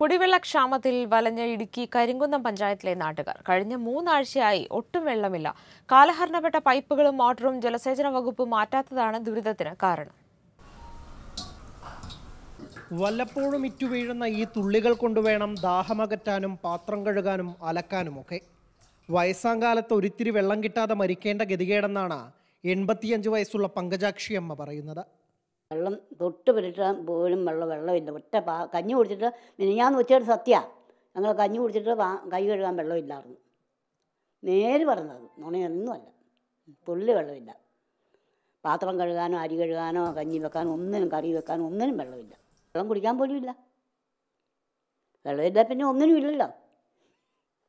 കുടിവെള്ളക്ഷാമത്തിൽ വലഞ്ഞ ഇടുക്കി കരിങ്കുന്നം പഞ്ചായത്തിലെ നാട്ടുകാർ കഴിഞ്ഞ മൂന്നാഴ്ചയായി ഒട്ടും വെള്ളമില്ല കാലഹരണപ്പെട്ട പൈപ്പുകളും മോട്ടറും ജലസേചന വകുപ്പ് മാറ്റാത്തതാണ് ദുരിതത്തിന് കാരണം വല്ലപ്പോഴും ഇറ്റുവീഴുന്ന ഈ തുള്ളികൾ കൊണ്ടുവേണം ദാഹമകറ്റാനും പാത്രം കഴുകാനും അലക്കാനുമൊക്കെ വയസ്സാങ്കാലത്ത് ഒരിത്തിരി വെള്ളം കിട്ടാതെ മരിക്കേണ്ട ഗതികേടെന്നാണ് എൺപത്തിയഞ്ച് വയസ്സുള്ള പങ്കജാക്ഷി അമ്മ പറയുന്നത് വെള്ളം തൊട്ട് പുരട്ടാൻ പോലും വെള്ളം വെള്ളമില്ല ഒറ്റ പാ കഞ്ഞി കുടിച്ചിട്ട് മിനിഞ്ഞാന്ന് വെച്ചൊരു സത്യ ഞങ്ങൾ കഞ്ഞി കുടിച്ചിട്ട് പാ കൈ കഴുകാൻ വെള്ളമില്ലായിരുന്നു നേര് പറഞ്ഞത് നുണയൊന്നുമല്ല തുള്ളി വെള്ളമില്ല പാത്രം കഴുകാനോ അരി കഴുകാനോ കഞ്ഞി വെക്കാനോ ഒന്നിനും കറി വെക്കാനോ ഒന്നിനും വെള്ളമില്ല വെള്ളം കുടിക്കാൻ പോലും ഇല്ല വെള്ളമില്ല പിന്നെ ഒന്നിനും ഇല്ലല്ലോ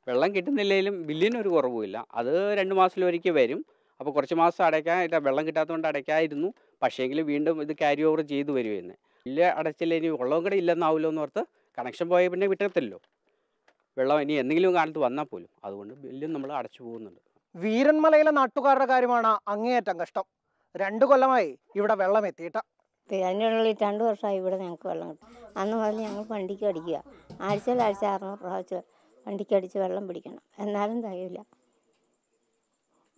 വെള്ളം കിട്ടുന്നില്ലെങ്കിലും ബില്ലിനൊരു കുറവുമില്ല അത് രണ്ട് മാസത്തിലൊരിക്കൽ വരും അപ്പോൾ കുറച്ച് മാസം അടയ്ക്കാൻ വെള്ളം കിട്ടാത്തതുകൊണ്ട് അടയ്ക്കായിരുന്നു പക്ഷേങ്കിൽ വീണ്ടും ഇത് ക്യാരി ഓവർ ചെയ്തു വരുമെന്ന് ഇല്ല അടച്ചില്ല ഇനി വെള്ളവും കൂടെ ഇല്ലെന്നാവില്ലോ എന്ന് ഓർത്ത് കണക്ഷൻ പോയ പിന്നെ വിട്ടത്തില്ലല്ലോ വെള്ളം ഇനി എന്തെങ്കിലും കാലത്ത് വന്നാൽ പോലും അതുകൊണ്ട് ബില്ലും നമ്മൾ അടച്ചു പോകുന്നുണ്ട് വീരന്മലയിലെ നാട്ടുകാരുടെ കാര്യമാണ് അങ്ങേയറ്റം കഷ്ടം രണ്ടു കൊല്ലമായി ഇവിടെ വെള്ളം എത്തിയിട്ട തിരുവനന്തപുരങ്ങളിൽ രണ്ട് വർഷമായി ഇവിടെ ഞങ്ങൾക്ക് വെള്ളം കിട്ടും അന്ന് മുതൽ ഞങ്ങൾ വണ്ടിക്ക് അടിക്കുക ആഴ്ചയിൽ ആഴ്ച അറുന്നൂറ് പ്രാവശ്യം വണ്ടിക്ക് അടിച്ച് വെള്ളം പിടിക്കണം എന്നാലും തകയില്ല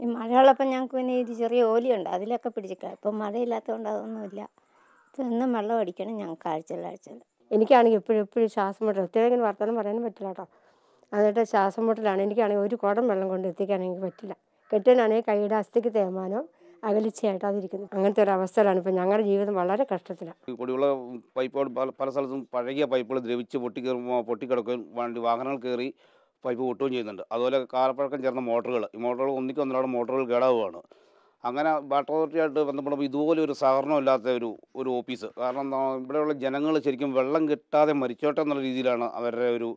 ഈ മഴയുള്ളപ്പം ഞങ്ങൾക്ക് പിന്നെ ഇത് ചെറിയ ഓലിയുണ്ട് അതിലൊക്കെ പിടിച്ചിട്ടാണ് ഇപ്പം മഴയില്ലാത്തതുകൊണ്ട് അതൊന്നുമില്ല എന്നും വെള്ളം അടിക്കണം ഞങ്ങൾക്ക് ആഴ്ചയിൽ ആഴ്ചയിൽ എനിക്കാണെങ്കിൽ എപ്പോഴും എപ്പോഴും ശ്വാസം മുട്ടൽ ഒത്തിരി വർത്തമാനം പറയാനും പറ്റില്ല കേട്ടോ എന്നിട്ട് ശ്വാസം മുട്ടലാണ് എനിക്കാണെങ്കിൽ ഒരു കുടം വെള്ളം കൊണ്ട് എത്തിക്കാൻ എനിക്ക് പറ്റില്ല കെട്ടിനാണെങ്കിൽ കൈയുടെ അസ്ഥിക്ക് തേമാനം അകലിച്ചയായിട്ട് അതിരിക്കുന്നു അങ്ങനത്തെ ഒരു അവസ്ഥയിലാണ് ഇപ്പം ഞങ്ങളുടെ ജീവിതം വളരെ കഷ്ടത്തിലാണ് കുടിവെള്ള പൈപ്പുകൾ പല സ്ഥലത്തും പഴകിയ പൈപ്പുകൾ ദ്രവിച്ച് പൊട്ടിക്കയറുമ്പോൾ പൊട്ടിക്കിടക്കും വണ്ടി വാഹനങ്ങൾ കയറി പൈപ്പ് പൊട്ടുകയും ചെയ്യുന്നുണ്ട് അതുപോലെ കാലപ്പഴക്കം ചേർന്ന മോട്ടറുകൾ ഈ മോട്ടറുകൾ ഒന്നിക്കും ഒന്നിലാണ് മോട്ടറുകൾ കേടാവുകയാണ് അങ്ങനെ വാട്ടർ അതോറിറ്റിയായിട്ട് ബന്ധപ്പെടുമ്പോൾ ഇതുപോലെ ഒരു സഹകരണമില്ലാത്ത ഒരു ഒരു ഓഫീസ് കാരണം ഇവിടെയുള്ള ജനങ്ങൾ ശരിക്കും വെള്ളം കിട്ടാതെ മരിച്ചോട്ടെ എന്നുള്ള രീതിയിലാണ് അവരുടെ ഒരു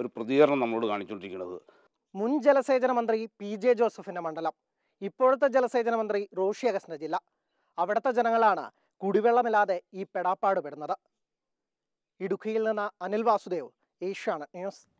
ഒരു പ്രതികരണം നമ്മളോട് കാണിച്ചുകൊണ്ടിരിക്കുന്നത് മുൻ ജലസേചന മന്ത്രി പി ജെ ജോസഫിൻ്റെ മണ്ഡലം ഇപ്പോഴത്തെ ജലസേചന മന്ത്രി റോഷി അഗസ്റ്റിൻ്റെ ജില്ല അവിടുത്തെ ജനങ്ങളാണ് കുടിവെള്ളമില്ലാതെ ഈ പെടാപ്പാട് പെടുന്നത് ഇടുക്കിയിൽ നിന്ന് അനിൽ വാസുദേവ് ഏഷ്യാണ് ന്യൂസ്